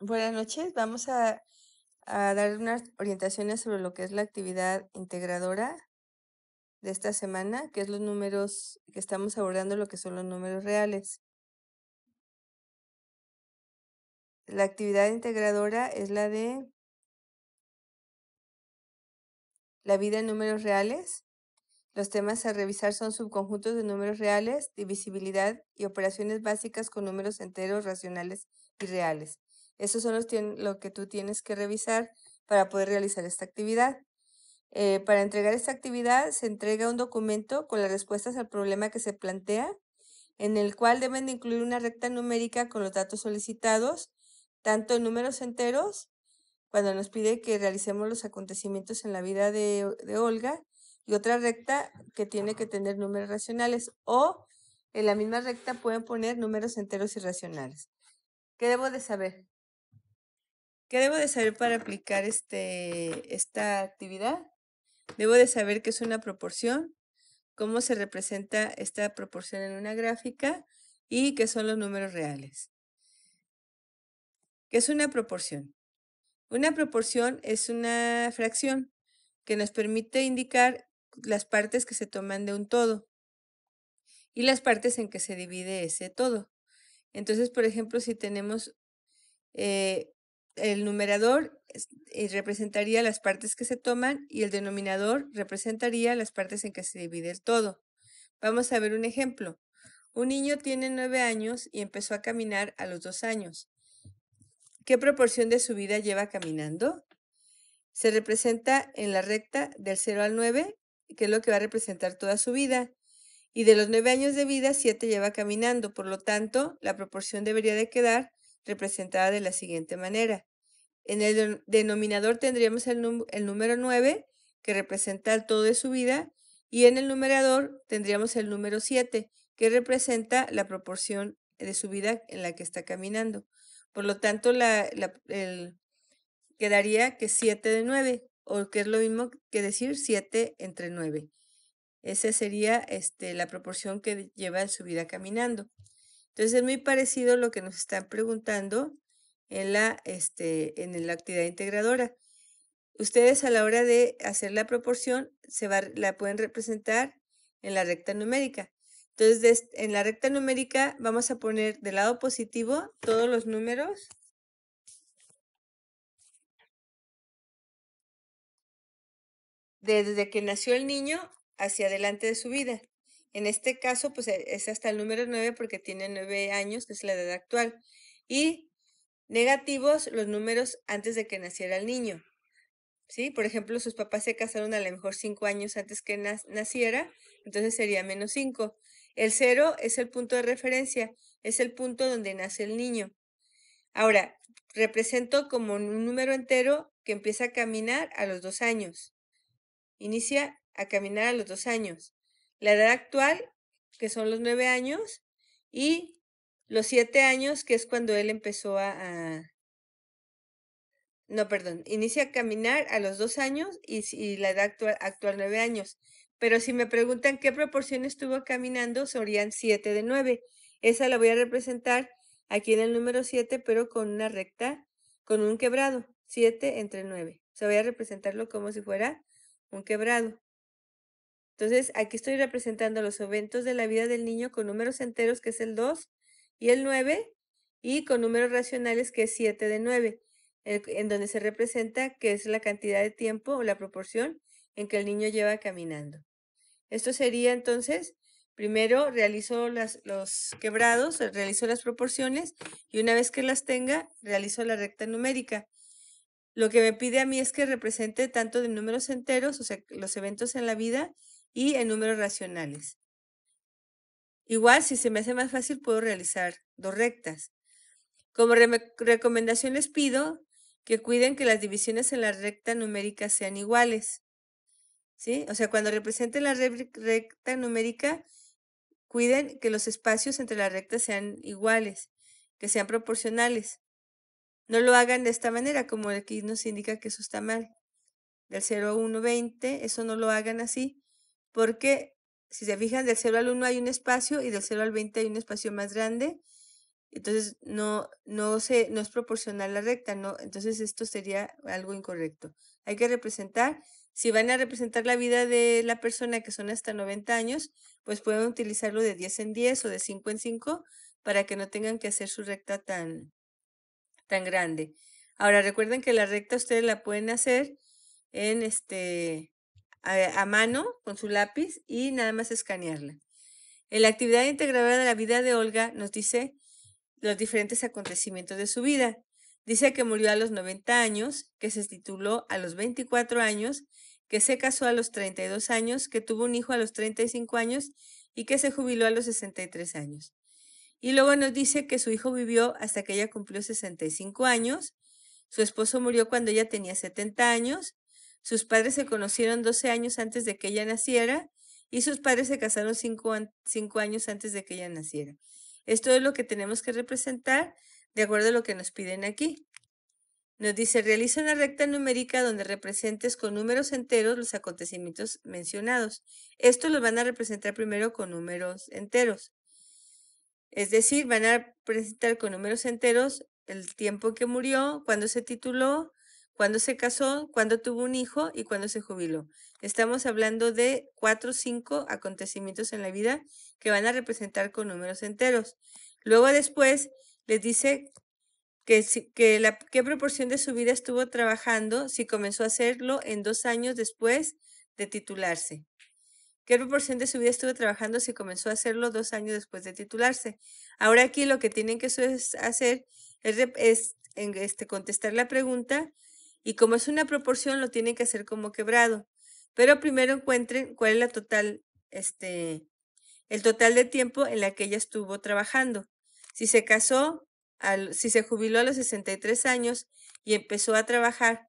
Buenas noches. Vamos a, dar unas orientaciones sobre lo que es la actividad integradora de esta semana, que es los números que estamos abordando, lo que son los números reales. La actividad integradora es la de la vida en números reales. Los temas a revisar son subconjuntos de números reales, divisibilidad y operaciones básicas con números enteros, racionales y reales. Eso es lo que tú tienes que revisar para poder realizar esta actividad. Eh, para entregar esta actividad se entrega un documento con las respuestas al problema que se plantea, en el cual deben de incluir una recta numérica con los datos solicitados, tanto en números enteros, cuando nos pide que realicemos los acontecimientos en la vida de, de Olga, y otra recta que tiene que tener números racionales, o en la misma recta pueden poner números enteros y racionales. ¿Qué debo de saber? ¿Qué debo de saber para aplicar este, esta actividad? Debo de saber qué es una proporción, cómo se representa esta proporción en una gráfica y qué son los números reales. ¿Qué es una proporción? Una proporción es una fracción que nos permite indicar las partes que se toman de un todo y las partes en que se divide ese todo. Entonces, por ejemplo, si tenemos eh, el numerador eh, representaría las partes que se toman y el denominador representaría las partes en que se divide el todo. Vamos a ver un ejemplo. Un niño tiene nueve años y empezó a caminar a los dos años. ¿Qué proporción de su vida lleva caminando? Se representa en la recta del 0 al 9, que es lo que va a representar toda su vida. Y de los nueve años de vida, siete lleva caminando. Por lo tanto, la proporción debería de quedar representada de la siguiente manera. En el denominador tendríamos el, número 9, que representa el todo de su vida, y en el numerador tendríamos el número 7, que representa la proporción de su vida en la que está caminando. Por lo tanto, la, quedaría que 7 de 9, o que es lo mismo que decir 7 entre 9. Esa sería este, la proporción que lleva en su vida caminando. Entonces es muy parecido a lo que nos están preguntando en la, este, en la actividad integradora. Ustedes a la hora de hacer la proporción se la pueden representar en la recta numérica. Entonces, en la recta numérica vamos a poner del lado positivo todos los números desde que nació el niño hacia adelante de su vida. En este caso, pues e, es hasta el número 9 porque tiene 9 años, que es la edad actual. Y negativos los números antes de que naciera el niño. ¿Sí? Por ejemplo, sus papás se casaron a lo mejor 5 años antes que naciera, entonces sería menos 5. El 0 es el punto de referencia, es el punto donde nace el niño. Ahora, represento como un número entero que empieza a caminar a los 2 años. Inicia a caminar a los 2 años la edad actual, que son los nueve años, y los siete años, que es cuando él empezó a, no, perdón, inicia a caminar a los dos años y, la edad actual, actual nueve años. Pero si me preguntan qué proporción estuvo caminando, serían siete de nueve. Esa la voy a representar aquí en el número 7, pero con una recta, con un quebrado. siete entre nueve O sea, voy a representarlo como si fuera un quebrado. Entonces, aquí estoy representando los eventos de la vida del niño con números enteros, que es el 2 y el 9, y con números racionales, que es 7 de 9, en donde se representa que es la cantidad de tiempo o la proporción en que el niño lleva caminando. Esto sería entonces, primero realizo los quebrados, eh, realizo las proporciones y una vez que las tenga, realizo la recta numérica. Lo que me pide a mí es que represente tanto de números enteros, o sea, los eventos en la vida, y en números racionales. Igual, si se me hace más fácil, puedo realizar dos rectas. Como recomendación les pido que cuiden que las divisiones en la recta numérica sean iguales. ¿Sí? O sea, cuando representen la recta numérica, cuiden que los espacios entre las rectas sean iguales, que sean proporcionales. No lo hagan de esta manera, como aquí nos indica que eso está mal. Del 0 a 1, 20, eso no lo hagan así, porque si se fijan, del 0 al 1 hay un espacio y del 0 al 20 hay un espacio más grande. Entonces, no, no, se, es proporcional la recta, ¿no? Entonces, esto sería algo incorrecto. Hay que representar, si van a representar la vida de la persona que son hasta 90 años, pues pueden utilizarlo de 10 en 10 o de 5 en 5 para que no tengan que hacer su recta tan, tan grande. Ahora, recuerden que la recta ustedes la pueden hacer en este eh, a, mano con su lápiz y nada más escanearla. En la actividad integradora de la vida de Olga nos dice los diferentes acontecimientos de su vida. Dice que murió a los 90 años, que se tituló a los 24 años, que se casó a los 32 años, que tuvo un hijo a los 35 años y que se jubiló a los 63 años. Y luego nos dice que su hijo vivió hasta que ella cumplió 65 años, su esposo murió cuando ella tenía 70 años, sus padres se conocieron 12 años antes de que ella naciera y sus padres se casaron 5 años antes de que ella naciera. Esto es lo que tenemos que representar de acuerdo a lo que nos piden aquí. Nos dice, realiza una recta numérica donde representes con números enteros los acontecimientos mencionados. Esto los van a representar primero con números enteros. Es decir, van a presentar con números enteros el tiempo que murió, cuándo se tituló, cuándo se casó, cuándo tuvo un hijo y cuándo se jubiló. Estamos hablando de cuatro o cinco acontecimientos en la vida que van a representar con números enteros. Luego después les dice que, que qué proporción de su vida estuvo trabajando si comenzó a hacerlo en dos años después de titularse. ¿Qué proporción de su vida estuvo trabajando si comenzó a hacerlo dos años después de titularse? Ahora aquí lo que tienen que hacer es, es este, contestar la pregunta y como es una proporción lo tienen que hacer como quebrado. Pero primero encuentren cuál es la total, este, el total de tiempo en la que ella estuvo trabajando. Si se casó, si se jubiló a los 63 años y empezó a trabajar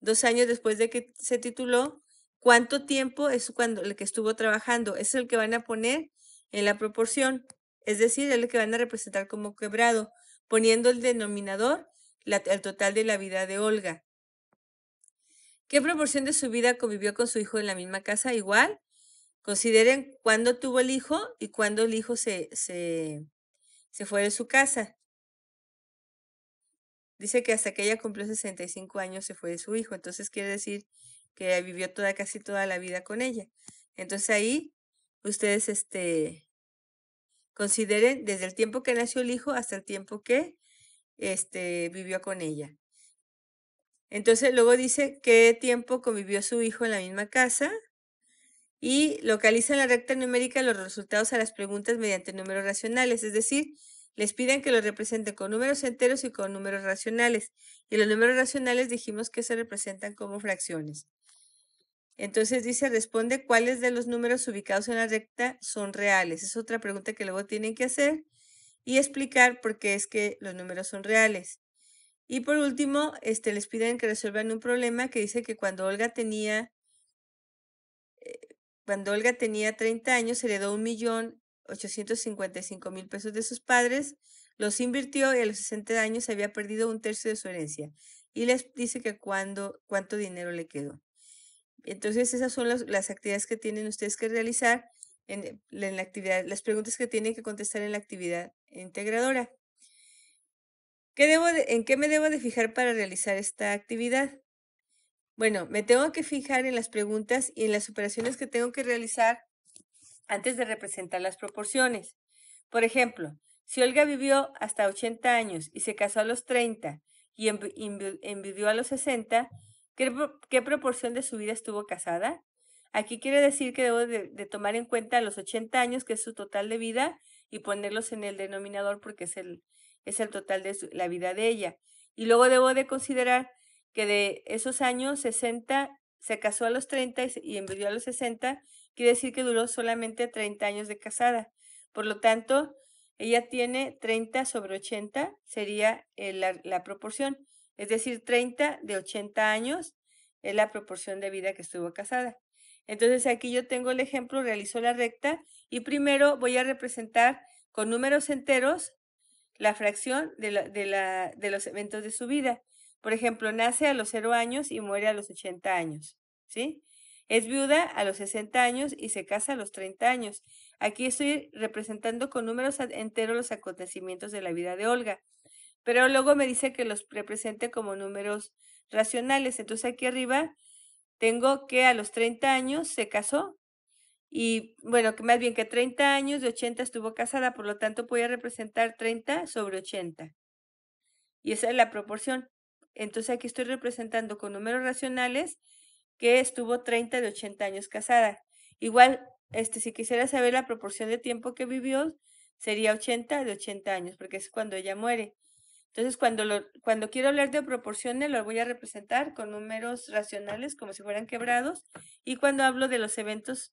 dos años después de que se tituló, ¿cuánto tiempo es cuando el que estuvo trabajando? Es el que van a poner en la proporción, es decir, es el que van a representar como quebrado, poniendo el denominador la, el total de la vida de Olga. ¿Qué proporción de su vida convivió con su hijo en la misma casa? Igual. Consideren cuándo tuvo el hijo y cuándo el hijo se, se, se fue de su casa. Dice que hasta que ella cumplió 65 años se fue de su hijo. Entonces quiere decir que vivió toda, casi toda la vida con ella. Entonces ahí ustedes este, consideren desde el tiempo que nació el hijo hasta el tiempo que este, vivió con ella. Entonces luego dice qué tiempo convivió su hijo en la misma casa y localiza en la recta numérica los resultados a las preguntas mediante números racionales, es decir, les piden que los representen con números enteros y con números racionales. Y los números racionales dijimos que se representan como fracciones. Entonces dice, responde cuáles de los números ubicados en la recta son reales. Es otra pregunta que luego tienen que hacer y explicar por qué es que los números son reales. Y por último, este, les piden que resuelvan un problema que dice que cuando Olga tenía, eh, cuando Olga tenía 30 años, heredó un millón mil pesos de sus padres, los invirtió y a los 60 años había perdido un tercio de su herencia. Y les dice que cuando, cuánto dinero le quedó. Entonces, esas son las, actividades que tienen ustedes que realizar en la actividad, las preguntas que tienen que contestar en la actividad integradora debo ¿En qué me debo de fijar para realizar esta actividad? Bueno, me tengo que fijar en las preguntas y en las operaciones que tengo que realizar antes de representar las proporciones. Por ejemplo, si Olga vivió hasta 80 años y se casó a los 30 y envidió a los 60, ¿qué, proporción de su vida estuvo casada? Aquí quiere decir que debo de, de, tomar en cuenta los 80 años, que es su total de vida, y ponerlos en el denominador porque es el, es el total de la vida de ella. Y luego debo de considerar que de esos años 60 se casó a los 30 y vivió a los 60, quiere decir que duró solamente 30 años de casada. Por lo tanto, ella tiene 30 sobre 80, sería eh, la, la proporción. Es decir, 30 de 80 años es la proporción de vida que estuvo casada. Entonces aquí yo tengo el ejemplo, realizo la recta y primero voy a representar con números enteros la fracción de, los eventos de su vida. Por ejemplo, nace a los 0 años y muere a los 80 años, ¿sí? Es viuda a los 60 años y se casa a los 30 años. Aquí estoy representando con números enteros los acontecimientos de la vida de Olga, pero luego me dice que los represente como números racionales. Entonces aquí arriba tengo que a los 30 años se casó y bueno, que más bien que 30 años de 80 estuvo casada, por lo tanto a representar 30 sobre 80. Y esa es la proporción. Entonces aquí estoy representando con números racionales que estuvo 30 de 80 años casada. Igual, este, si quisiera saber la proporción de tiempo que vivió, sería 80 de 80 años, porque es cuando ella muere. Entonces, cuando, lo, cuando quiero hablar de proporciones, lo voy a representar con números racionales, como si fueran quebrados, y cuando hablo de los eventos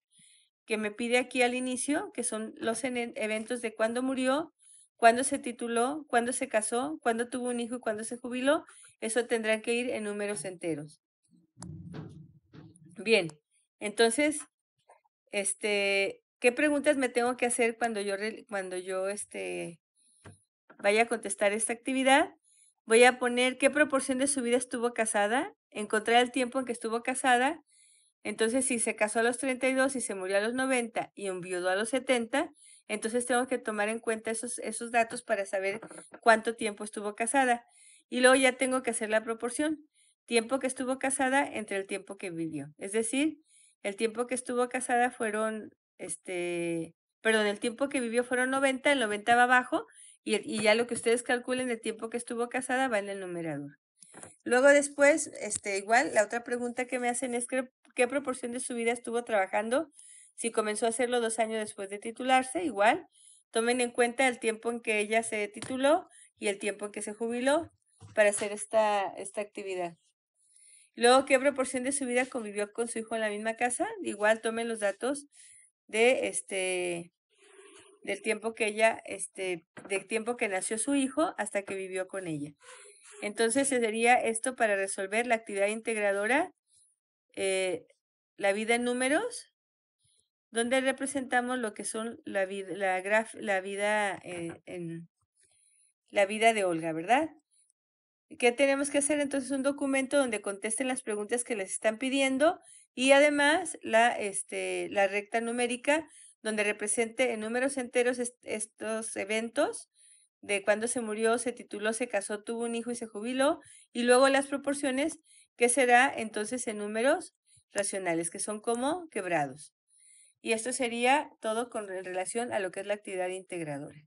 que me pide aquí al inicio, que son los eventos de cuándo murió, cuándo se tituló, cuándo se casó, cuándo tuvo un hijo y cuándo se jubiló, eso tendrán que ir en números enteros. Bien, entonces, este, ¿qué preguntas me tengo que hacer cuando yo, cuando yo este, vaya a contestar esta actividad? Voy a poner qué proporción de su vida estuvo casada, encontrar el tiempo en que estuvo casada, entonces, si se casó a los 32 y se murió a los 90 y viudo a los 70, entonces tengo que tomar en cuenta esos, esos datos para saber cuánto tiempo estuvo casada. Y luego ya tengo que hacer la proporción. Tiempo que estuvo casada entre el tiempo que vivió. Es decir, el tiempo que estuvo casada fueron, este, perdón, el tiempo que vivió fueron 90, el 90 va abajo y, y ya lo que ustedes calculen el tiempo que estuvo casada va en el numerador. Luego después, este, igual, la otra pregunta que me hacen es que qué proporción de su vida estuvo trabajando, si comenzó a hacerlo dos años después de titularse, igual. Tomen en cuenta el tiempo en que ella se tituló y el tiempo en que se jubiló para hacer esta, esta actividad. Luego, ¿qué proporción de su vida convivió con su hijo en la misma casa? Igual tomen los datos de este del tiempo que ella, este, del tiempo que nació su hijo hasta que vivió con ella. Entonces sería esto para resolver la actividad integradora eh, la vida en números, donde representamos lo que son la vida, la, la vida eh, en la vida de Olga, ¿verdad? ¿Qué tenemos que hacer entonces? Un documento donde contesten las preguntas que les están pidiendo y además la, este, la recta numérica donde represente en números enteros estos eventos de cuando se murió, se tituló, se casó, tuvo un hijo y se jubiló, y luego las proporciones Qué será entonces en números racionales, que son como quebrados. Y esto sería todo con relación a lo que es la actividad integradora.